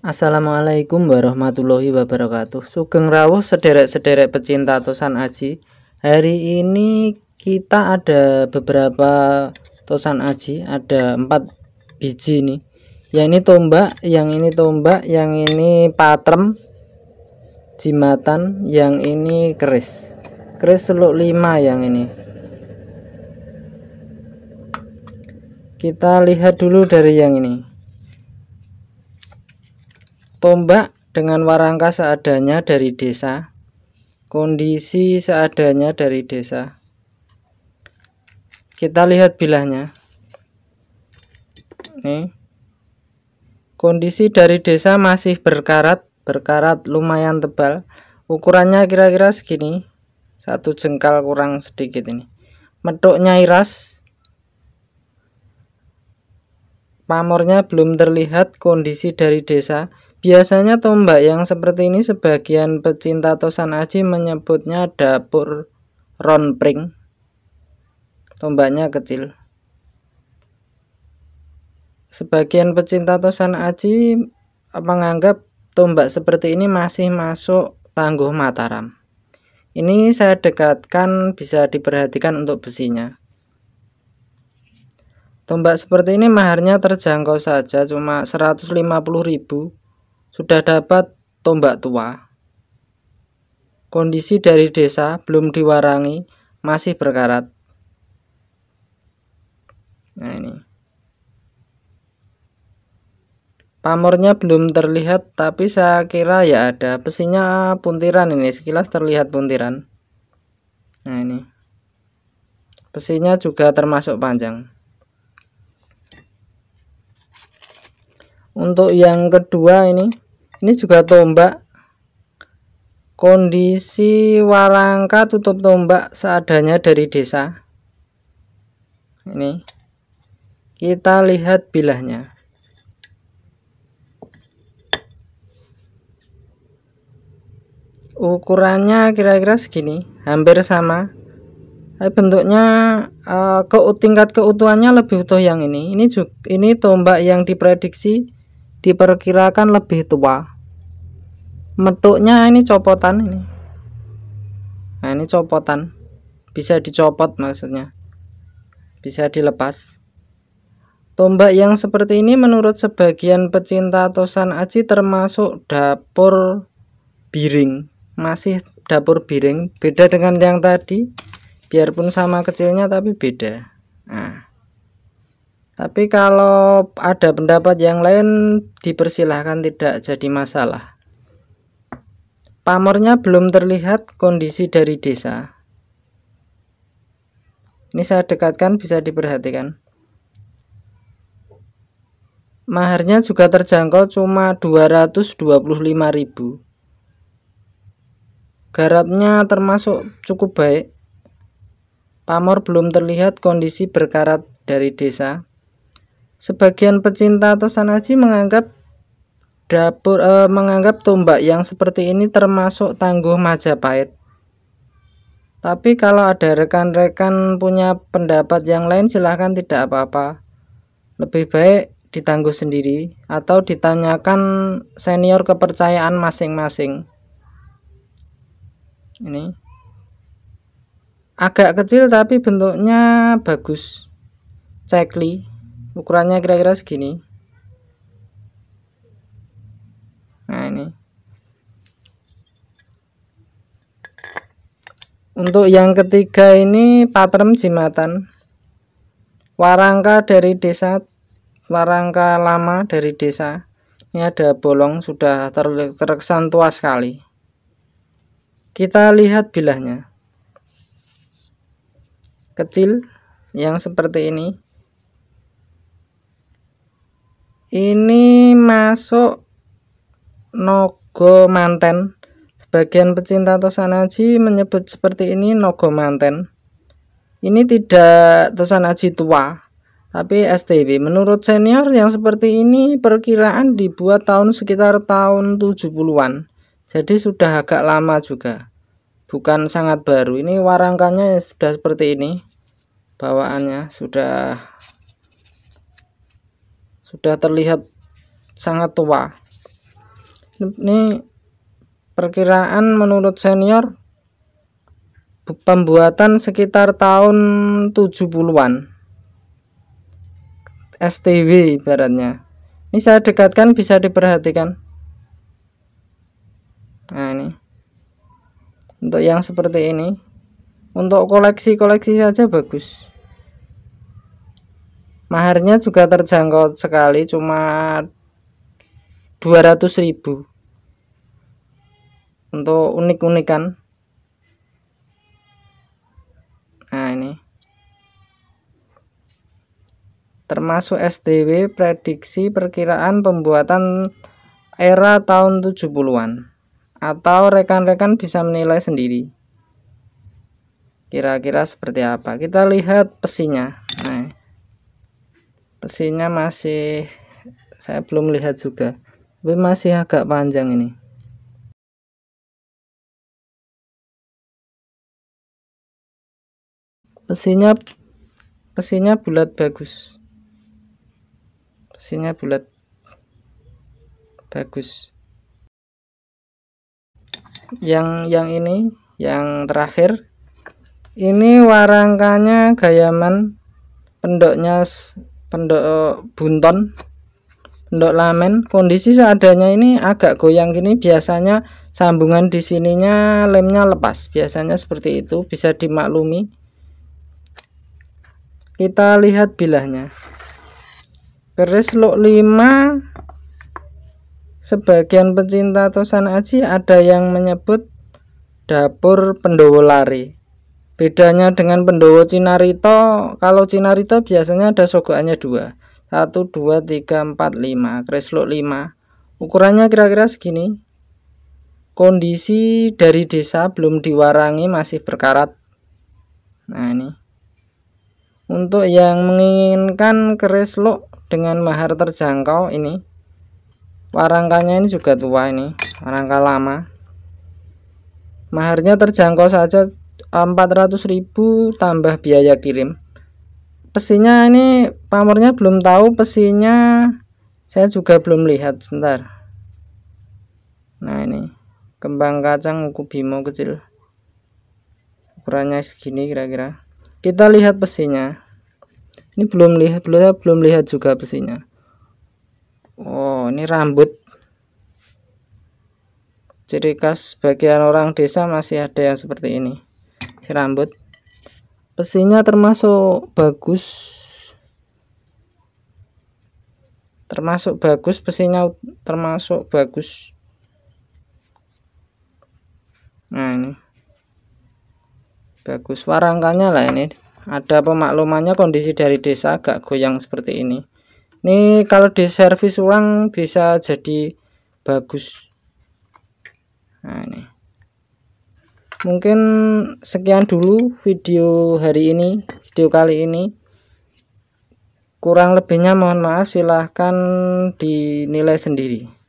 Assalamualaikum warahmatullahi wabarakatuh Sugeng rawuh sederek-sederek pecinta tosan aji Hari ini kita ada beberapa tosan aji Ada empat biji nih Yang ini tombak, yang ini tombak, yang ini patrem Jimatan, yang ini keris Keris seluk lima yang ini Kita lihat dulu dari yang ini Tombak dengan warangka seadanya dari desa. Kondisi seadanya dari desa. Kita lihat bilahnya. Ini Kondisi dari desa masih berkarat, berkarat lumayan tebal. Ukurannya kira-kira segini. Satu jengkal kurang sedikit ini. Metuknya iras. Pamornya belum terlihat kondisi dari desa. Biasanya tombak yang seperti ini sebagian pecinta tosan aji menyebutnya dapur ronpring. Tombaknya kecil. Sebagian pecinta tosan aji menganggap tombak seperti ini masih masuk tangguh Mataram. Ini saya dekatkan bisa diperhatikan untuk besinya. Tombak seperti ini maharnya terjangkau saja cuma 150 ribu sudah dapat tombak tua. Kondisi dari desa belum diwarangi, masih berkarat. Nah ini. Pamornya belum terlihat, tapi saya kira ya ada besinya puntiran ini. Sekilas terlihat puntiran. Nah ini. Besinya juga termasuk panjang. untuk yang kedua ini ini juga tombak kondisi warangka tutup tombak seadanya dari desa ini kita lihat bilahnya ukurannya kira-kira segini hampir sama tapi eh, bentuknya uh, eh, ke tingkat keutuhannya lebih utuh yang ini ini juga ini tombak yang diprediksi diperkirakan lebih tua metuknya ini copotan ini nah ini copotan bisa dicopot maksudnya bisa dilepas Tombak yang seperti ini menurut sebagian pecinta tosan Aji termasuk dapur biring. Masih dapur biring, beda dengan yang tadi. Biarpun sama kecilnya tapi beda. Nah. Tapi kalau ada pendapat yang lain dipersilahkan tidak jadi masalah. Pamornya belum terlihat kondisi dari desa. Ini saya dekatkan bisa diperhatikan. Maharnya juga terjangkau cuma 225.000. Garapnya termasuk cukup baik. Pamor belum terlihat kondisi berkarat dari desa. Sebagian pecinta tosan haji menganggap dapur eh, menganggap tombak yang seperti ini termasuk tangguh Majapahit. Tapi kalau ada rekan-rekan punya pendapat yang lain silahkan tidak apa-apa. Lebih baik ditangguh sendiri atau ditanyakan senior kepercayaan masing-masing. Ini agak kecil tapi bentuknya bagus. Cekli ukurannya kira-kira segini nah ini untuk yang ketiga ini patrem jimatan warangka dari desa warangka lama dari desa ini ada bolong sudah ter terkesan tua sekali kita lihat bilahnya kecil yang seperti ini ini masuk Nogo Manten sebagian pecinta Tosanaji menyebut seperti ini Nogo Manten ini tidak Tosanaji tua tapi STB menurut senior yang seperti ini perkiraan dibuat tahun sekitar tahun 70-an jadi sudah agak lama juga bukan sangat baru ini warangkanya sudah seperti ini bawaannya sudah sudah terlihat sangat tua ini perkiraan menurut senior pembuatan sekitar tahun 70-an STW ibaratnya ini saya dekatkan bisa diperhatikan nah ini untuk yang seperti ini untuk koleksi-koleksi saja bagus maharnya juga terjangkau sekali cuma 200.000 untuk unik-unikan nah ini termasuk SDW prediksi perkiraan pembuatan era tahun 70-an atau rekan-rekan bisa menilai sendiri kira-kira seperti apa kita lihat pesinya aksinya masih saya belum lihat juga tapi masih agak panjang ini pesinya pesinya bulat bagus pesinya bulat bagus yang yang ini yang terakhir ini warangkanya gayaman pendoknya pendok eh, bunton pendok lamen kondisi seadanya ini agak goyang gini biasanya sambungan di sininya lemnya lepas biasanya seperti itu bisa dimaklumi kita lihat bilahnya keris lok 5 sebagian pecinta tosan aji ada yang menyebut dapur pendowo lari Bedanya dengan pendowo Cinarito, kalau Cinarito biasanya ada sogoannya dua. satu 2, 3, 4, 5, kreslok 5. Ukurannya kira-kira segini. Kondisi dari desa belum diwarangi masih berkarat. Nah ini. Untuk yang menginginkan kreslok dengan mahar terjangkau ini. Warangkanya ini juga tua ini, warangka lama. Maharnya terjangkau saja 400.000 eh, tambah biaya kirim pesinya ini pamornya belum tahu pesinya saya juga belum lihat sebentar nah ini kembang kacang uku bimo kecil ukurannya segini kira-kira kita lihat pesinya ini belum lihat belum belum lihat juga pesinya. oh ini rambut ciri khas bagian orang desa masih ada yang seperti ini si rambut besinya termasuk bagus termasuk bagus besinya termasuk bagus nah ini bagus warangkanya lah ini ada pemaklumannya kondisi dari desa agak goyang seperti ini ini kalau di servis ulang bisa jadi bagus nah ini mungkin sekian dulu video hari ini video kali ini kurang lebihnya mohon maaf silahkan dinilai sendiri